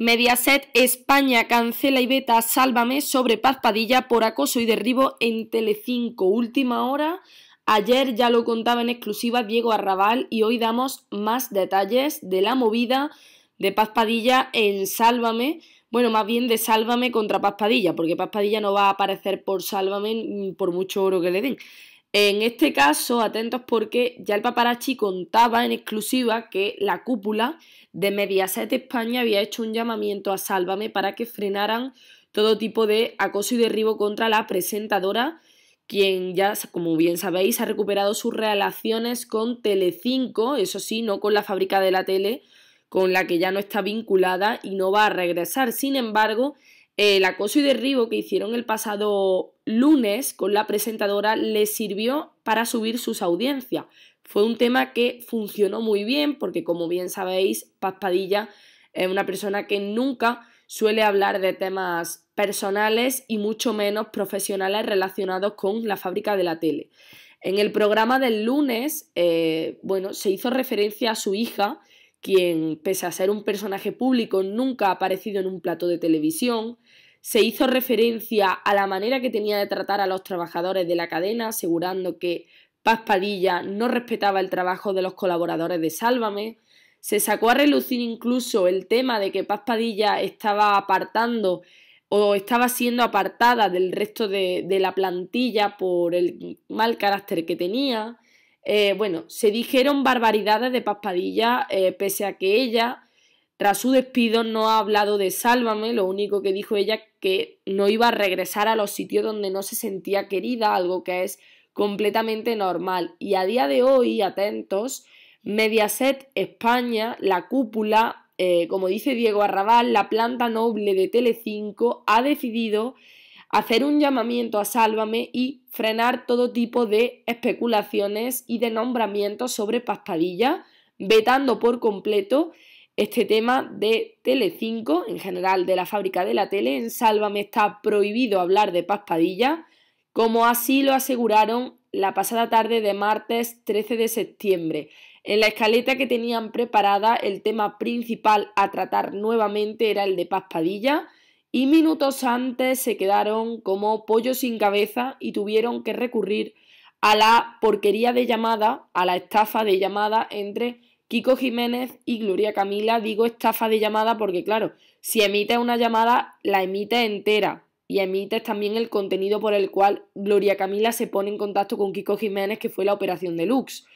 Mediaset España cancela y beta Sálvame sobre Paz Padilla por acoso y derribo en Telecinco. Última hora. Ayer ya lo contaba en exclusiva Diego Arrabal y hoy damos más detalles de la movida de Paz Padilla en Sálvame. Bueno, más bien de Sálvame contra Paz Padilla, porque Paz Padilla no va a aparecer por Sálvame mm, por mucho oro que le den. En este caso, atentos porque ya el paparazzi contaba en exclusiva que la cúpula de Mediaset España había hecho un llamamiento a Sálvame para que frenaran todo tipo de acoso y derribo contra la presentadora, quien ya, como bien sabéis, ha recuperado sus relaciones con Telecinco, eso sí, no con la fábrica de la tele, con la que ya no está vinculada y no va a regresar. Sin embargo, el acoso y derribo que hicieron el pasado lunes con la presentadora les sirvió para subir sus audiencias. Fue un tema que funcionó muy bien porque, como bien sabéis, Paspadilla es una persona que nunca suele hablar de temas personales y mucho menos profesionales relacionados con la fábrica de la tele. En el programa del lunes, eh, bueno, se hizo referencia a su hija quien, pese a ser un personaje público, nunca ha aparecido en un plato de televisión, se hizo referencia a la manera que tenía de tratar a los trabajadores de la cadena, asegurando que Paz Padilla no respetaba el trabajo de los colaboradores de Sálvame. Se sacó a relucir incluso el tema de que Paz Padilla estaba apartando o estaba siendo apartada del resto de, de la plantilla por el mal carácter que tenía. Eh, bueno, se dijeron barbaridades de Paspadilla, eh, pese a que ella, tras su despido, no ha hablado de Sálvame, lo único que dijo ella que no iba a regresar a los sitios donde no se sentía querida, algo que es completamente normal. Y a día de hoy, atentos, Mediaset España, la cúpula, eh, como dice Diego Arrabal, la planta noble de Telecinco ha decidido hacer un llamamiento a Sálvame y frenar todo tipo de especulaciones y de nombramientos sobre Paspadilla, vetando por completo este tema de Tele5, en general de la fábrica de la tele. En Sálvame está prohibido hablar de Paspadilla, como así lo aseguraron la pasada tarde de martes 13 de septiembre. En la escaleta que tenían preparada, el tema principal a tratar nuevamente era el de Paspadilla y minutos antes se quedaron como pollo sin cabeza y tuvieron que recurrir a la porquería de llamada, a la estafa de llamada entre Kiko Jiménez y Gloria Camila. Digo estafa de llamada porque, claro, si emites una llamada, la emites entera y emites también el contenido por el cual Gloria Camila se pone en contacto con Kiko Jiménez, que fue la operación deluxe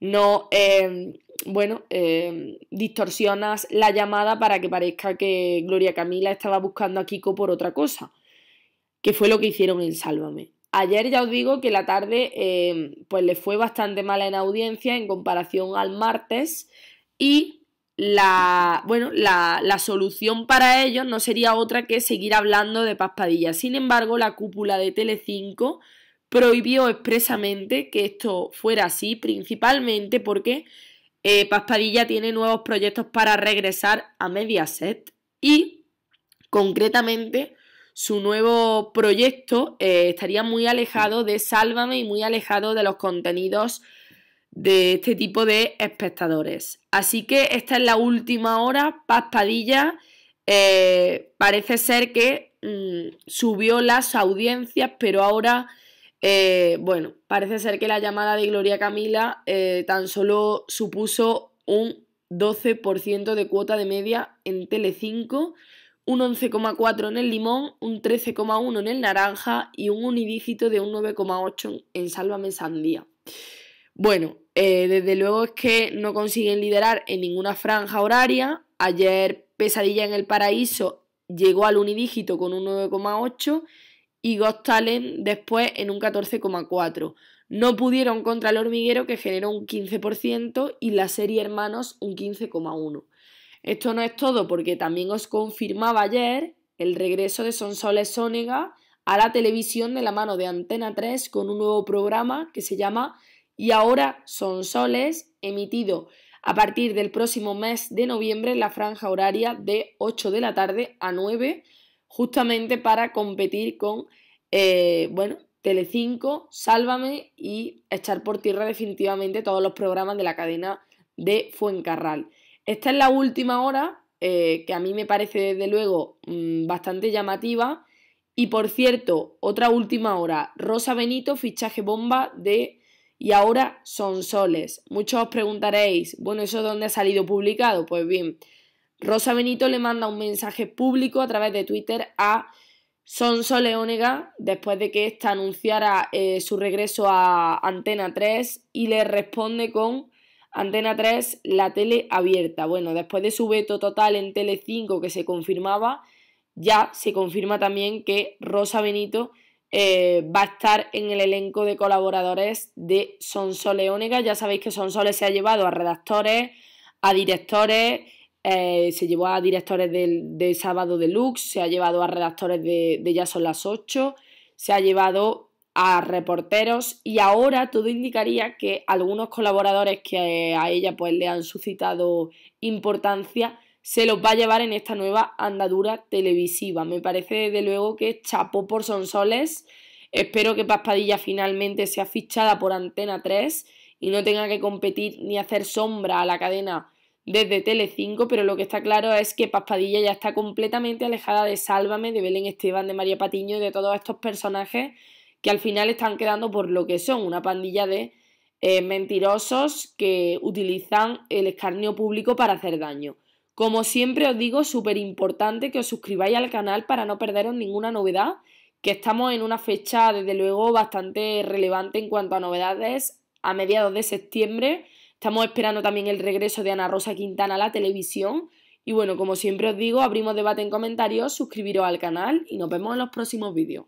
no, em, bueno, em, distorsionas la llamada para que parezca que Gloria Camila estaba buscando a Kiko por otra cosa, que fue lo que hicieron en Sálvame. Ayer ya os digo que la tarde em, pues le fue bastante mala en audiencia en comparación al martes y la, bueno, la, solución para ellos no sería otra que seguir hablando de paspadillas Sin embargo, la cúpula de Telecinco 5 prohibió expresamente que esto fuera así, principalmente porque eh, Paspadilla tiene nuevos proyectos para regresar a Mediaset y concretamente su nuevo proyecto eh, estaría muy alejado de Sálvame y muy alejado de los contenidos de este tipo de espectadores. Así que esta es la última hora, Paspadilla eh, parece ser que mm, subió las audiencias, pero ahora eh, bueno, parece ser que la llamada de Gloria Camila eh, tan solo supuso un 12% de cuota de media en Tele5, un 11,4 en el limón, un 13,1 en el naranja y un unidígito de un 9,8 en Sálvame Sandía. Bueno, eh, desde luego es que no consiguen liderar en ninguna franja horaria. Ayer Pesadilla en el Paraíso llegó al unidígito con un 9,8 y Ghost después en un 14,4%. No pudieron contra el hormiguero que generó un 15% y la serie Hermanos un 15,1%. Esto no es todo porque también os confirmaba ayer el regreso de Sonsoles Sonega a la televisión de la mano de Antena 3 con un nuevo programa que se llama Y ahora Sonsoles, emitido a partir del próximo mes de noviembre en la franja horaria de 8 de la tarde a 9 justamente para competir con, eh, bueno, Telecinco, Sálvame y echar por tierra definitivamente todos los programas de la cadena de Fuencarral. Esta es la última hora, eh, que a mí me parece desde luego mm, bastante llamativa. Y por cierto, otra última hora, Rosa Benito, fichaje bomba de Y ahora son soles. Muchos os preguntaréis, bueno, ¿eso dónde ha salido publicado? Pues bien, Rosa Benito le manda un mensaje público a través de Twitter a Sonso Leónega después de que ésta anunciara eh, su regreso a Antena 3 y le responde con Antena 3, la tele abierta. Bueno, después de su veto total en Tele 5 que se confirmaba, ya se confirma también que Rosa Benito eh, va a estar en el elenco de colaboradores de Sonso Leónega. Ya sabéis que Sonsoles se ha llevado a redactores, a directores eh, se llevó a directores de, de, Sábado Deluxe, se ha llevado a redactores de, Ya son las 8, se ha llevado a reporteros y ahora todo indicaría que algunos colaboradores que a ella pues le han suscitado importancia se los va a llevar en esta nueva andadura televisiva. Me parece desde luego que chapó por Sonsoles. Espero que Paspadilla finalmente sea fichada por Antena 3 y no tenga que competir ni hacer sombra a la cadena desde 5, pero lo que está claro es que Paspadilla ya está completamente alejada de Sálvame, de Belén Esteban, de María Patiño y de todos estos personajes que al final están quedando por lo que son, una pandilla de eh, mentirosos que utilizan el escarnio público para hacer daño. Como siempre os digo, súper importante que os suscribáis al canal para no perderos ninguna novedad, que estamos en una fecha desde luego bastante relevante en cuanto a novedades a mediados de septiembre Estamos esperando también el regreso de Ana Rosa Quintana a la televisión. Y bueno, como siempre os digo, abrimos debate en comentarios, suscribiros al canal y nos vemos en los próximos vídeos.